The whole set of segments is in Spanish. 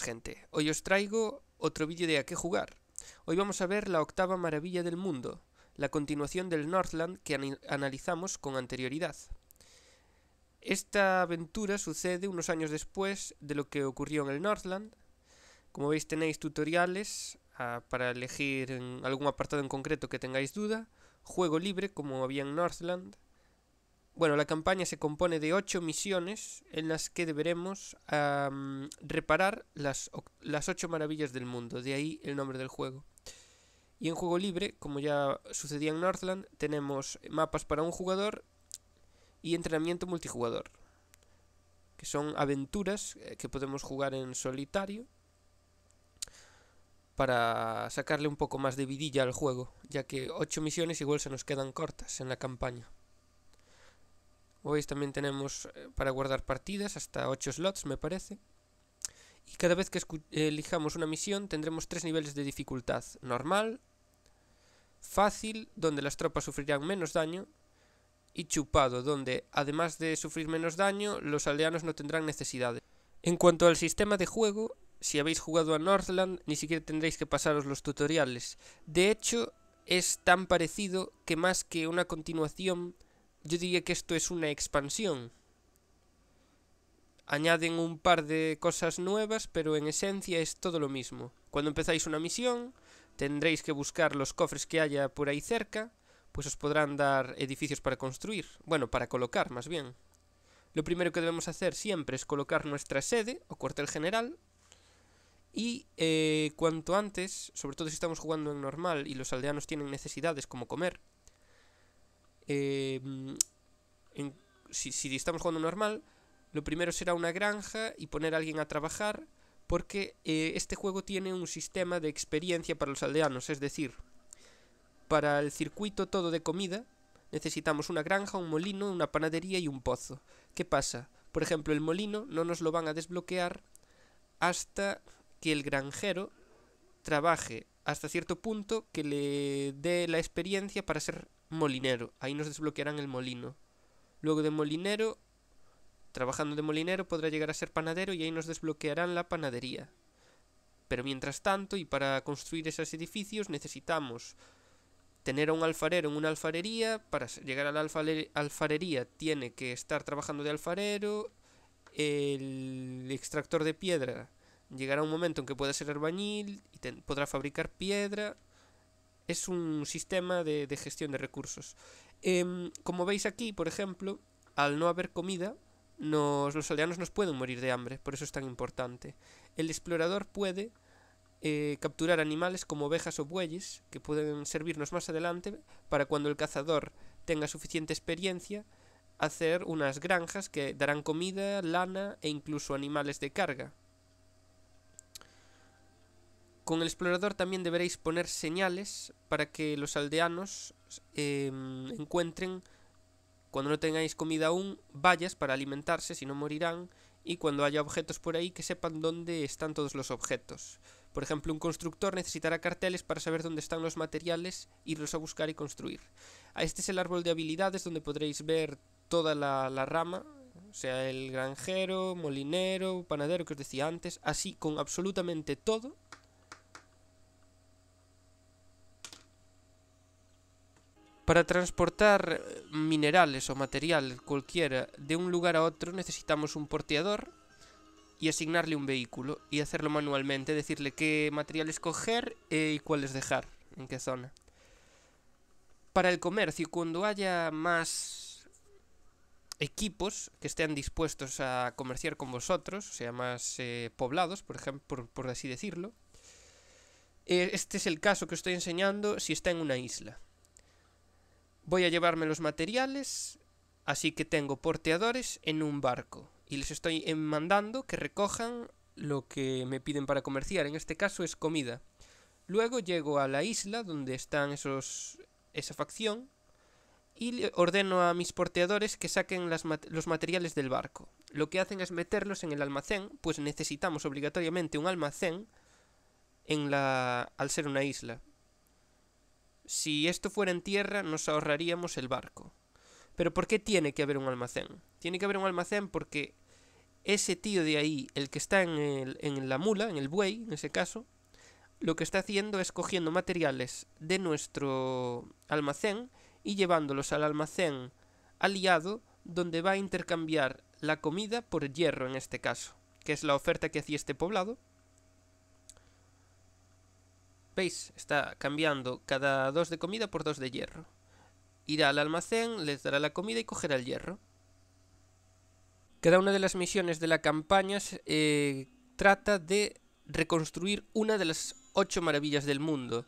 gente, hoy os traigo otro vídeo de a qué jugar. Hoy vamos a ver la octava maravilla del mundo, la continuación del Northland que analizamos con anterioridad. Esta aventura sucede unos años después de lo que ocurrió en el Northland. Como veis tenéis tutoriales ah, para elegir algún apartado en concreto que tengáis duda, juego libre como había en Northland, bueno, la campaña se compone de ocho misiones en las que deberemos reparar las, las ocho maravillas del mundo, de ahí el nombre del juego. Y en juego libre, como ya sucedía en Northland, tenemos mapas para un jugador y entrenamiento multijugador, que son aventuras eh, que podemos jugar en solitario para sacarle un poco más de vidilla al juego, ya que ocho misiones igual se nos quedan cortas en la campaña. Hoy también tenemos eh, para guardar partidas hasta 8 slots, me parece. Y cada vez que elijamos una misión tendremos tres niveles de dificultad. Normal, fácil, donde las tropas sufrirán menos daño, y chupado, donde además de sufrir menos daño, los aldeanos no tendrán necesidades. En cuanto al sistema de juego, si habéis jugado a Northland, ni siquiera tendréis que pasaros los tutoriales. De hecho, es tan parecido que más que una continuación yo diría que esto es una expansión. Añaden un par de cosas nuevas, pero en esencia es todo lo mismo. Cuando empezáis una misión, tendréis que buscar los cofres que haya por ahí cerca, pues os podrán dar edificios para construir, bueno, para colocar más bien. Lo primero que debemos hacer siempre es colocar nuestra sede o cuartel general y eh, cuanto antes, sobre todo si estamos jugando en normal y los aldeanos tienen necesidades como comer, Em, si, estamos jugando normal, lo primero será una granja y poner a alguien a trabajar, porque eh, este juego tiene un sistema de experiencia para los aldeanos, es decir, para el circuito todo de comida necesitamos una granja, un molino, una panadería y un pozo. ¿Qué pasa? Por ejemplo, el molino no nos lo van a desbloquear hasta que el granjero trabaje hasta cierto punto que le dé la experiencia para ser molinero. Ahí nos desbloquearán el molino. Luego de molinero, trabajando de molinero, podrá llegar a ser panadero y ahí nos desbloquearán la panadería. Pero mientras tanto, y para construir esos edificios, necesitamos tener a un alfarero en una alfarería. Para llegar a la alfarería tiene que estar trabajando de alfarero. El extractor de piedra llegará un momento en que pueda ser albañil y podrá fabricar piedra. Es un sistema de, gestión de recursos. Em, como veis aquí, por ejemplo, al no haber comida, los aldeanos nos pueden morir de hambre, por eso es tan importante. El explorador puede eh, capturar animales como ovejas o bueyes, que pueden servirnos más adelante para cuando el cazador tenga suficiente experiencia, hacer unas granjas que darán comida, lana e incluso animales de carga. Con el explorador también deberéis poner señales para que los aldeanos em, encuentren, cuando no tengáis comida aún, vallas para alimentarse, si no morirán, y cuando haya objetos por ahí que sepan dónde están todos los objetos. Por ejemplo, un constructor necesitará carteles para saber dónde están los materiales, irlos a buscar y construir. Este es el árbol de habilidades donde podréis ver toda la, la rama, o sea, el granjero, molinero, panadero que os decía antes, así con absolutamente todo Para transportar eh, minerales o material cualquiera de un lugar a otro necesitamos un porteador y asignarle un vehículo y hacerlo manualmente, decirle qué material escoger e, y cuáles dejar, en qué zona. Para el comercio, cuando haya más equipos que estén dispuestos a comerciar con vosotros, o sea, más eh, poblados, por, ejemplo, por, por así decirlo, eh, este es el caso que os estoy enseñando si está en una isla. Voy a llevarme los materiales, así que tengo porteadores en un barco y les estoy mandando que recojan lo que me piden para comerciar, en este caso es comida. Luego llego a la isla donde están esos esa facción y ordeno a mis porteadores que saquen los materiales del barco. Lo que hacen es meterlos en el almacén, pues necesitamos obligatoriamente un almacén en la al ser una isla. Si esto fuera en tierra, nos ahorraríamos el barco. Pero ¿por qué tiene que haber un almacén? Tiene que haber un almacén porque ese tío de ahí, el que está en, en la mula, en el buey, en ese caso, lo que está haciendo es cogiendo materiales de nuestro almacén y llevándolos al almacén aliado donde va a intercambiar la comida por hierro en este caso, que es la oferta que hacía este poblado, Veis, está cambiando cada dos de comida por dos de hierro. Irá al almacén, les dará la comida y cogerá el hierro. Cada una de las misiones de la campaña eh, trata de reconstruir una de las ocho maravillas del mundo.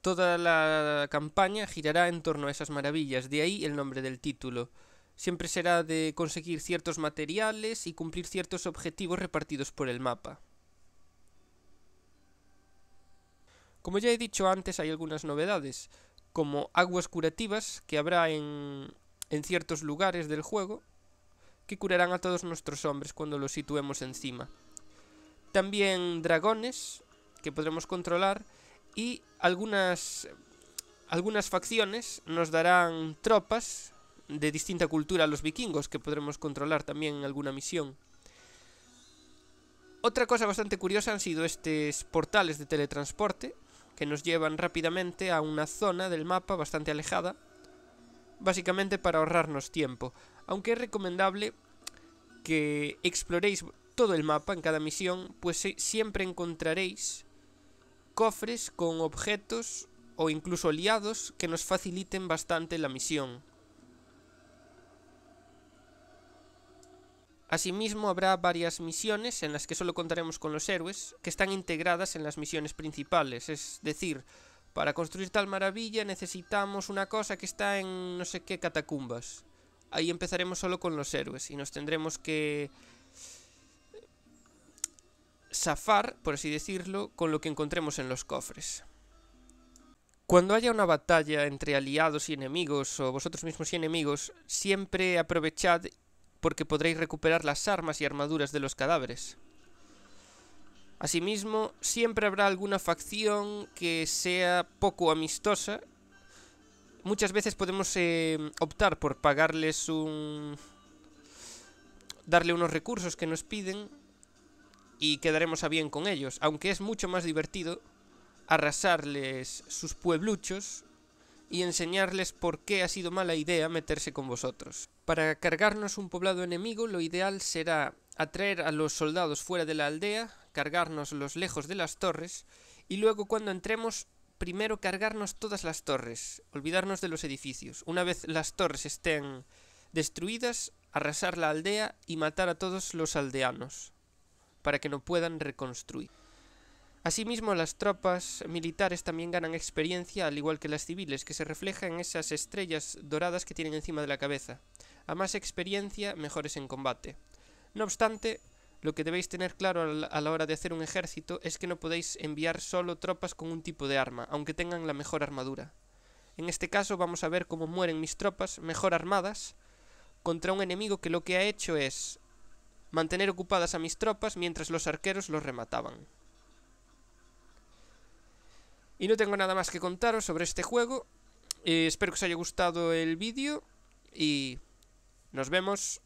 Toda la campaña girará en torno a esas maravillas, de ahí el nombre del título. Siempre será de conseguir ciertos materiales y cumplir ciertos objetivos repartidos por el mapa. Como ya he dicho antes, hay algunas novedades, como aguas curativas que habrá en, en ciertos lugares del juego, que curarán a todos nuestros hombres cuando los situemos encima. También dragones, que podremos controlar, y algunas, algunas facciones nos darán tropas de distinta cultura a los vikingos, que podremos controlar también en alguna misión. Otra cosa bastante curiosa han sido estos portales de teletransporte, que nos llevan rápidamente a una zona del mapa bastante alejada, básicamente para ahorrarnos tiempo, aunque es recomendable que exploréis todo el mapa en cada misión, pues eh, siempre encontraréis cofres con objetos o incluso aliados que nos faciliten bastante la misión. Asimismo, habrá varias misiones en las que solo contaremos con los héroes, que están integradas en las misiones principales, es decir, para construir tal maravilla necesitamos una cosa que está en no sé qué catacumbas. Ahí empezaremos solo con los héroes y nos tendremos que zafar, por así decirlo, con lo que encontremos en los cofres. Cuando haya una batalla entre aliados y enemigos, o vosotros mismos y enemigos, siempre aprovechad porque podréis recuperar las armas y armaduras de los cadáveres. Asimismo, siempre habrá alguna facción que sea poco amistosa. Muchas veces podemos eh, optar por pagarles un... darle unos recursos que nos piden y quedaremos a bien con ellos, aunque es mucho más divertido arrasarles sus puebluchos y enseñarles por qué ha sido mala idea meterse con vosotros. Para cargarnos un poblado enemigo lo ideal será atraer a los soldados fuera de la aldea, cargarnos los lejos de las torres y luego cuando entremos primero cargarnos todas las torres, olvidarnos de los edificios. Una vez las torres estén destruidas, arrasar la aldea y matar a todos los aldeanos para que no puedan reconstruir. Asimismo, las tropas militares también ganan experiencia, al igual que las civiles, que se refleja en esas estrellas doradas que tienen encima de la cabeza. A más experiencia, mejores en combate. No obstante, lo que debéis tener claro a la hora de hacer un ejército es que no podéis enviar solo tropas con un tipo de arma, aunque tengan la mejor armadura. En este caso vamos a ver cómo mueren mis tropas, mejor armadas, contra un enemigo que lo que ha hecho es mantener ocupadas a mis tropas mientras los arqueros los remataban. Y no tengo nada más que contaros sobre este juego. Eh, espero que os haya gustado el vídeo y nos vemos.